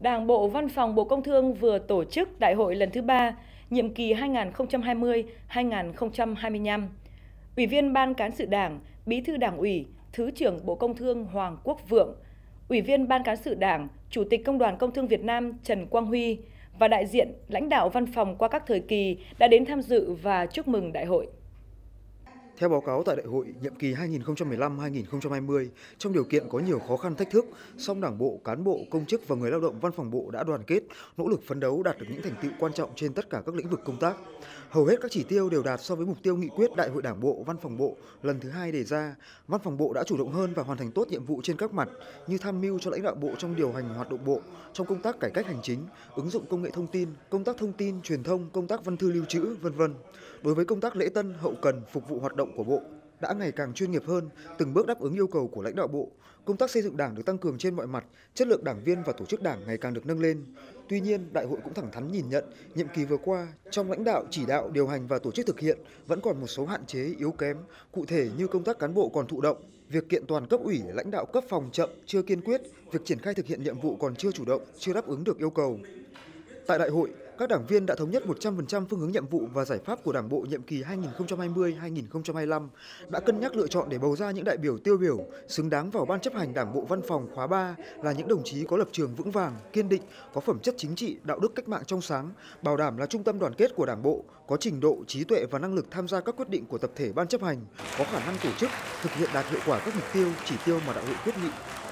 Đảng Bộ Văn phòng Bộ Công Thương vừa tổ chức đại hội lần thứ ba, nhiệm kỳ 2020-2025. Ủy viên Ban Cán sự Đảng, Bí thư Đảng ủy, Thứ trưởng Bộ Công Thương Hoàng Quốc Vượng, Ủy viên Ban Cán sự Đảng, Chủ tịch Công đoàn Công Thương Việt Nam Trần Quang Huy và đại diện lãnh đạo văn phòng qua các thời kỳ đã đến tham dự và chúc mừng đại hội. Theo báo cáo tại đại hội nhiệm kỳ 2015-2020, trong điều kiện có nhiều khó khăn thách thức, song Đảng bộ, cán bộ, công chức và người lao động văn phòng bộ đã đoàn kết, nỗ lực phấn đấu đạt được những thành tựu quan trọng trên tất cả các lĩnh vực công tác. Hầu hết các chỉ tiêu đều đạt so với mục tiêu nghị quyết Đại hội Đảng bộ, Văn phòng bộ lần thứ hai đề ra. Văn phòng bộ đã chủ động hơn và hoàn thành tốt nhiệm vụ trên các mặt như tham mưu cho lãnh đạo bộ trong điều hành hoạt động bộ, trong công tác cải cách hành chính, ứng dụng công nghệ thông tin, công tác thông tin truyền thông, công tác văn thư lưu trữ, vân vân. Đối với công tác lễ tân, hậu cần phục vụ hoạt động của bộ, đã ngày càng chuyên nghiệp hơn, từng bước đáp ứng yêu cầu của lãnh đạo bộ. Công tác xây dựng Đảng được tăng cường trên mọi mặt, chất lượng đảng viên và tổ chức Đảng ngày càng được nâng lên. Tuy nhiên, đại hội cũng thẳng thắn nhìn nhận, nhiệm kỳ vừa qua, trong lãnh đạo, chỉ đạo, điều hành và tổ chức thực hiện vẫn còn một số hạn chế yếu kém, cụ thể như công tác cán bộ còn thụ động, việc kiện toàn cấp ủy, lãnh đạo cấp phòng chậm, chưa kiên quyết, việc triển khai thực hiện nhiệm vụ còn chưa chủ động, chưa đáp ứng được yêu cầu. Tại đại hội, các đảng viên đã thống nhất 100% phương hướng nhiệm vụ và giải pháp của Đảng bộ nhiệm kỳ 2020-2025, đã cân nhắc lựa chọn để bầu ra những đại biểu tiêu biểu xứng đáng vào Ban chấp hành Đảng bộ Văn phòng khóa 3 là những đồng chí có lập trường vững vàng, kiên định, có phẩm chất chính trị, đạo đức cách mạng trong sáng, bảo đảm là trung tâm đoàn kết của Đảng bộ, có trình độ, trí tuệ và năng lực tham gia các quyết định của tập thể Ban chấp hành, có khả năng tổ chức, thực hiện đạt hiệu quả các mục tiêu, chỉ tiêu mà Đại hội quyết nghị